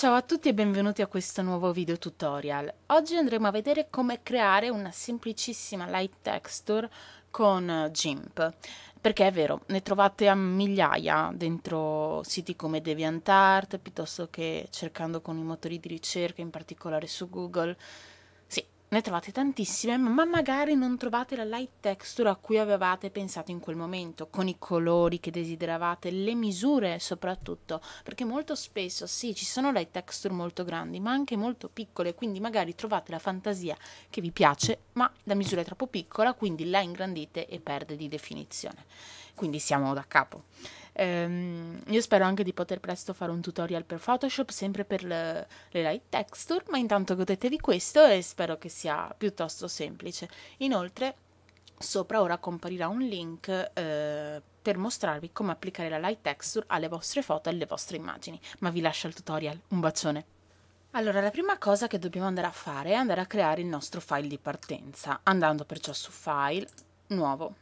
Ciao a tutti e benvenuti a questo nuovo video tutorial. Oggi andremo a vedere come creare una semplicissima light texture con eh, GIMP perché è vero, ne trovate a migliaia dentro siti come DeviantArt piuttosto che cercando con i motori di ricerca, in particolare su Google ne trovate tantissime, ma magari non trovate la light texture a cui avevate pensato in quel momento, con i colori che desideravate, le misure soprattutto, perché molto spesso sì, ci sono light texture molto grandi, ma anche molto piccole, quindi magari trovate la fantasia che vi piace, ma la misura è troppo piccola, quindi la ingrandite e perde di definizione. Quindi siamo da capo. Ehm, io spero anche di poter presto fare un tutorial per Photoshop, sempre per le, le light texture, ma intanto godetevi questo e spero che sia piuttosto semplice. Inoltre, sopra ora comparirà un link eh, per mostrarvi come applicare la light texture alle vostre foto e alle vostre immagini, ma vi lascio il tutorial. Un bacione! Allora, la prima cosa che dobbiamo andare a fare è andare a creare il nostro file di partenza, andando perciò su File, Nuovo,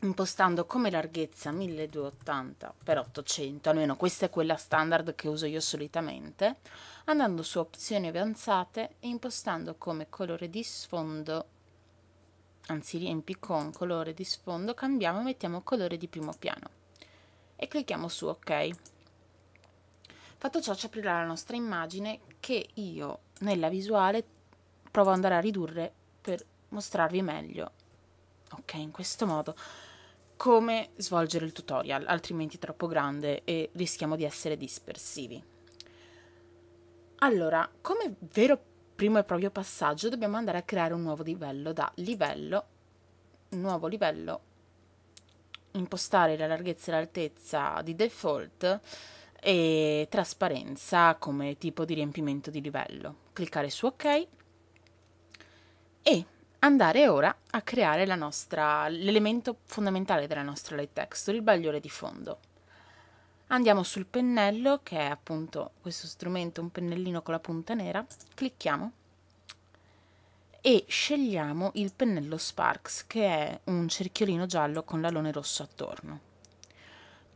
impostando come larghezza 1280 x 800, almeno questa è quella standard che uso io solitamente, andando su opzioni avanzate e impostando come colore di sfondo, anzi riempi con colore di sfondo, cambiamo e mettiamo colore di primo piano e clicchiamo su ok. Fatto ciò ci aprirà la nostra immagine che io nella visuale provo ad andare a ridurre per mostrarvi meglio. Ok, in questo modo come svolgere il tutorial, altrimenti è troppo grande e rischiamo di essere dispersivi. Allora, come vero primo e proprio passaggio dobbiamo andare a creare un nuovo livello da livello, nuovo livello, impostare la larghezza e l'altezza di default e trasparenza come tipo di riempimento di livello. Cliccare su ok e andare ora a creare l'elemento fondamentale della nostra light texture, il bagliore di fondo. Andiamo sul pennello, che è appunto questo strumento, un pennellino con la punta nera, clicchiamo e scegliamo il pennello Sparks, che è un cerchiolino giallo con l'alone rosso attorno.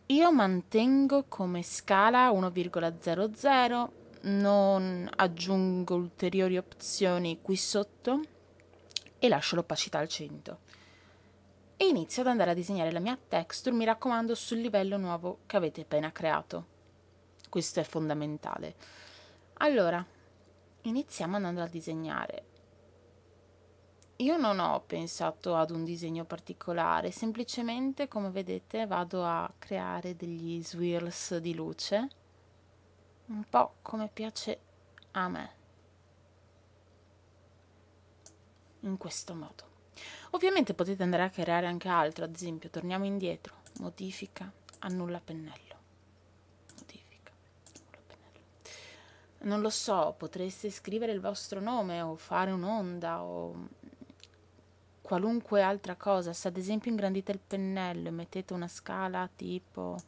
Io mantengo come scala 1,00, non aggiungo ulteriori opzioni qui sotto, e lascio l'opacità al 100. E inizio ad andare a disegnare la mia texture, mi raccomando, sul livello nuovo che avete appena creato. Questo è fondamentale. Allora, iniziamo andando a disegnare. Io non ho pensato ad un disegno particolare, semplicemente come vedete vado a creare degli swirls di luce, un po' come piace a me. in questo modo. Ovviamente potete andare a creare anche altro, ad esempio torniamo indietro, modifica, annulla pennello. Modifica, annulla pennello. Non lo so, potreste scrivere il vostro nome o fare un'onda o qualunque altra cosa. Se ad esempio ingrandite il pennello e mettete una scala tipo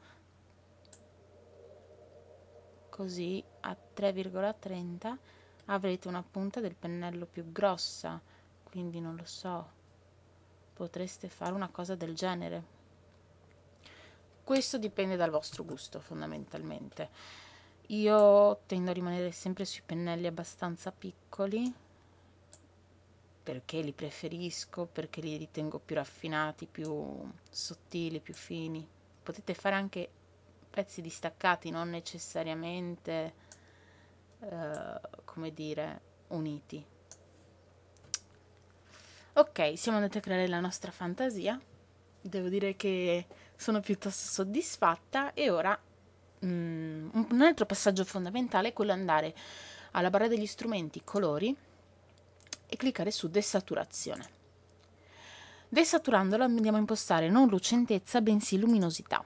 così a 3,30 avrete una punta del pennello più grossa quindi non lo so, potreste fare una cosa del genere. Questo dipende dal vostro gusto fondamentalmente. Io tendo a rimanere sempre sui pennelli abbastanza piccoli perché li preferisco, perché li ritengo più raffinati, più sottili, più fini. Potete fare anche pezzi distaccati, non necessariamente, eh, come dire, uniti. Ok, siamo andati a creare la nostra fantasia. Devo dire che sono piuttosto soddisfatta e ora um, un altro passaggio fondamentale è quello di andare alla barra degli strumenti colori e cliccare su desaturazione. Desaturandola andiamo a impostare non lucentezza bensì luminosità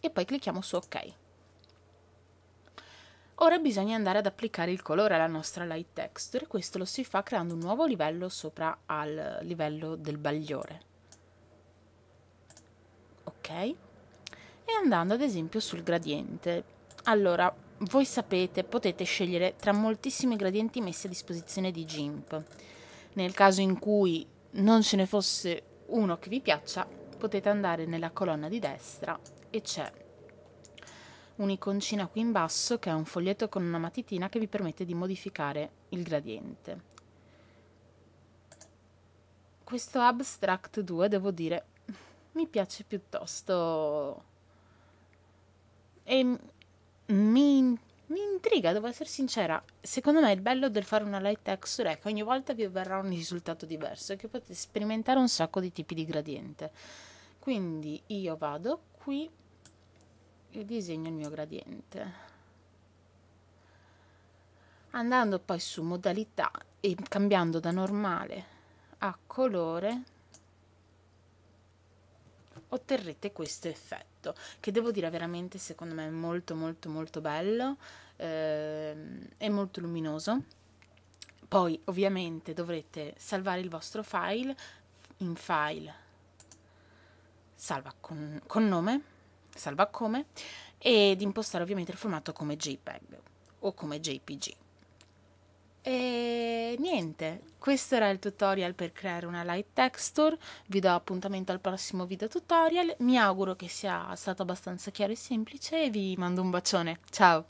e poi clicchiamo su ok. Ora bisogna andare ad applicare il colore alla nostra light texture, questo lo si fa creando un nuovo livello sopra al livello del bagliore. Ok? E andando ad esempio sul gradiente. Allora, voi sapete, potete scegliere tra moltissimi gradienti messi a disposizione di GIMP. Nel caso in cui non ce ne fosse uno che vi piaccia, potete andare nella colonna di destra e c'è un'iconcina qui in basso che è un foglietto con una matitina che vi permette di modificare il gradiente. Questo Abstract 2, devo dire, mi piace piuttosto e mi, mi intriga, devo essere sincera. Secondo me il bello del fare una light texture è che ogni volta vi verrà un risultato diverso e che potete sperimentare un sacco di tipi di gradiente. Quindi io vado qui e disegno il mio gradiente andando poi su modalità e cambiando da normale a colore otterrete questo effetto che devo dire veramente secondo me è molto molto molto bello ehm, è molto luminoso poi ovviamente dovrete salvare il vostro file in file salva con, con nome salva come ed impostare ovviamente il formato come JPEG o come JPG. E niente, questo era il tutorial per creare una light texture, vi do appuntamento al prossimo video tutorial, mi auguro che sia stato abbastanza chiaro e semplice e vi mando un bacione, ciao!